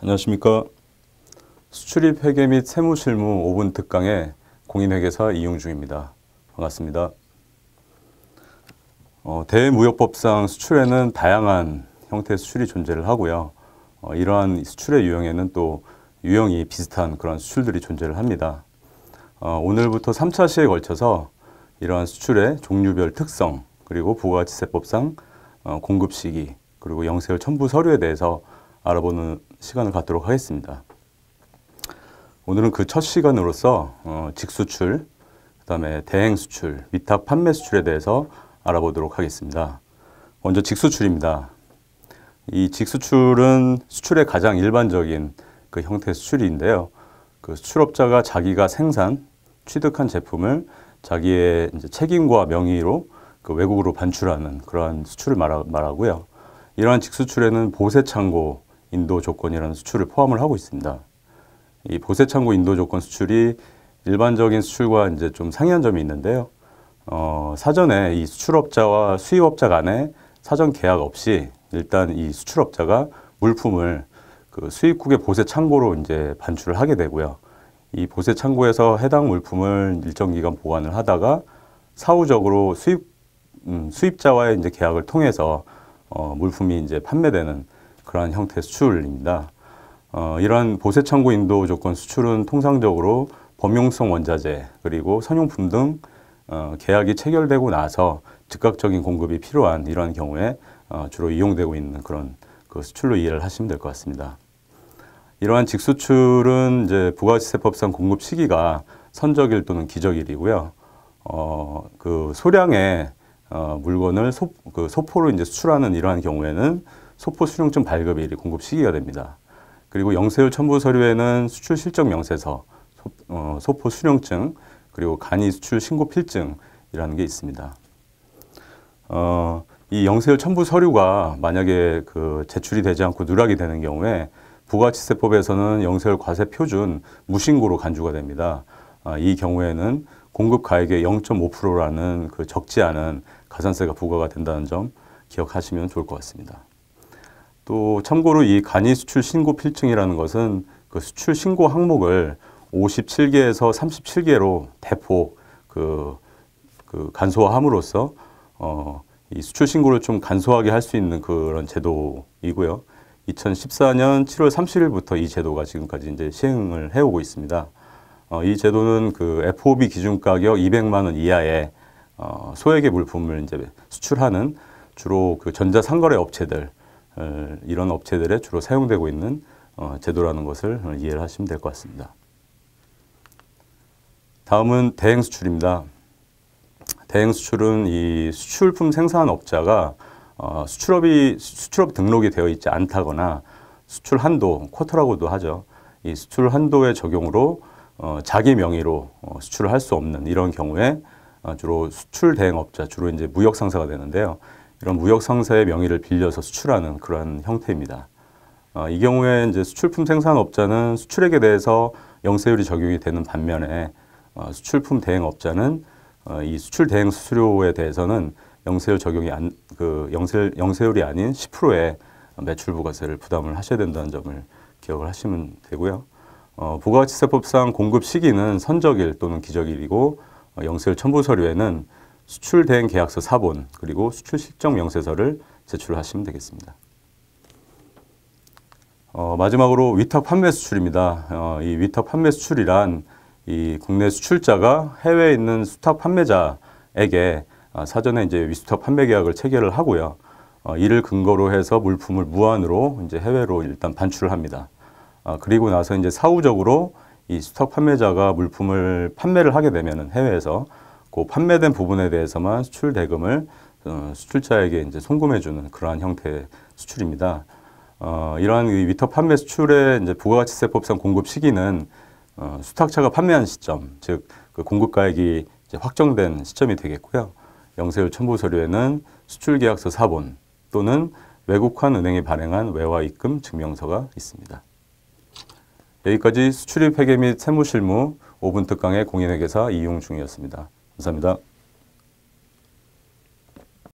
안녕하십니까. 수출입 회계 및 세무 실무 5분 특강의 공인회계사 이용중입니다. 반갑습니다. 어, 대무역법상 수출에는 다양한 형태의 수출이 존재를 하고요. 어, 이러한 수출의 유형에는 또 유형이 비슷한 그런 수출들이 존재를 합니다. 어, 오늘부터 3차 시에 걸쳐서 이러한 수출의 종류별 특성 그리고 부가가치세법상 어, 공급 시기 그리고 영세율 첨부 서류에 대해서 알아보는 시간을 갖도록 하겠습니다. 오늘은 그 첫 시간으로서 어, 직수출, 그 다음에 대행수출, 위탁 판매 수출에 대해서 알아보도록 하겠습니다. 먼저 직수출입니다. 이 직수출은 수출의 가장 일반적인 그 형태 수출인데요. 그 수출업자가 자기가 생산, 취득한 제품을 자기의 책임과 명의로 그 외국으로 반출하는 그러한 수출을 말하, 고요 이러한 직수출에는 보세 창고 인도 조건이라는 수출을 포함을 하고 있습니다. 이 보세 창고 인도 조건 수출이 일반적인 수출과 이제 좀 상이한 점이 있는데요. 어, 사전에 이 수출업자와 수입업자 간에 사전 계약 없이 일단 이 수출업자가 물품을 그 수입국의 보세 창고로 이제 반출을 하게 되고요. 이 보세 창고에서 해당 물품을 일정 기간 보관을 하다가 사후적으로 수입 음, 수입자와의 이제 계약을 통해서 어, 물품이 이제 판매되는 그러한 형태의 수출입니다. 어, 이러 보세 청구 인도 조건 수출은 통상적으로 범용성 원자재 그리고 선용품 등 어, 계약이 체결되고 나서 즉각적인 공급이 필요한 이러 경우에 어, 주로 이용되고 있는 그런 그 수출로 이해를 하시면 될 것 같습니다. 이러한 직수출은 이제 부가세법상 공급 시기가 선적일 또는 기적일이고요. 어, 그 소량의 어, 물건을 소, 그 소포로 이제 수출하는 이러한 경우에는 소포 수령증 발급일이 공급 시기가 됩니다. 그리고 영세율 첨부 서류에는 수출 실적 명세서, 소, 어, 포 수령증, 그리고 간이 수출 신고 필증이라는 게 있습니다. 어, 이 영세율 첨부 서류가 만약에 그 제출이 되지 않고 누락이 되는 경우에 부가치세법에서는 영세율 과세 표준 무신고로 간주가 됩니다. 아, 이 경우에는 공급 가액의 0.5%라는 그 적지 않은 가산세가 부과가 된다는 점 기억하시면 좋을 것 같습니다. 또 참고로 이 간이 수출 신고 필증이라는 것은 그 수출 신고 항목을 57개에서 37개로 대폭 그, 그 간소화함으로써 어, 이 수출 신고를 좀 간소하게 할 수 있는 그런 제도이고요. 2014년 7월 30일부터 이 제도가 지금까지 이제 시행을 해오고 있습니다. 어, 이 제도는 그 FOB 기준 가격 200만 원 이하의 어, 소액의 물품을 이제 수출하는 주로 그 전자상거래 업체들 이런 업체들에 주로 사용되고 있는 어, 제도라는 것을 이해를 하시면 될 것 같습니다. 다음은 대행 수출입니다. 대행 수출은 이 수출품 생산 업자가 어, 수출업이 수출업 등록이 되어 있지 않다거나 수출 한도 쿼터라고도 하죠. 이 수출 한도의 적용으로 어, 자기 명의로 수출을 할 수 없는 이런 경우에 주로 수출 대행 업자 주로 이제 무역 상사가 되는데요. 이런 무역상사의 명의를 빌려서 수출하는 그런 형태입니다. 어, 이 경우에 이제 수출품 생산업자는 수출액에 대해서 영세율이 적용이 되는 반면에 어, 수출품 대행업자는 어, 이 수출 대행 수수료에 대해서는 영세율 적용이 안, 그 영세, 영세율이 아닌 10%의 매출 부가세를 부담을 하셔야 된다는 점을 기억을 하시면 되고요. 어, 부가가치세법상 공급 시기는 선적일 또는 기적일이고 어, 영세율 첨부 서류에는 수출대행 계약서 사본 그리고 수출 실적 명세서를 제출하시면 되겠습니다. 어, 마지막으로 위탁 판매 수출입니다. 어, 이 위탁 판매 수출이란 이 국내 수출자가 해외에 있는 수탁 판매자에게 어, 사전에 이제 위수탁 판매 계약을 체결을 하고요. 어, 이를 근거로 해서 물품을 무한으로 이제 해외로 일단 반출을 합니다. 아, 그리고 나서 이제 사후적으로 이 수탁 판매자가 물품을 판매를 하게 되면 해외에서 그 판매된 부분에 대해서만 수출 대금을 어, 수출자에게 이제 송금해주는 그러한 형태의 수출입니다. 어, 이러한 위탁 판매 수출의 이제 부가가치세법상 공급 시기는 어, 수탁차가 판매한 시점, 즉그 공급가액이 확정된 시점이 되겠고요. 영세율 첨부 서류에는 수출계약서 사본 또는 외국환 은행이 발행한 외화입금 증명서가 있습니다. 여기까지 수출입 회계 및 세무실무 5분 특강의 공인회계사 이용 중이었습니다. 감사합니다.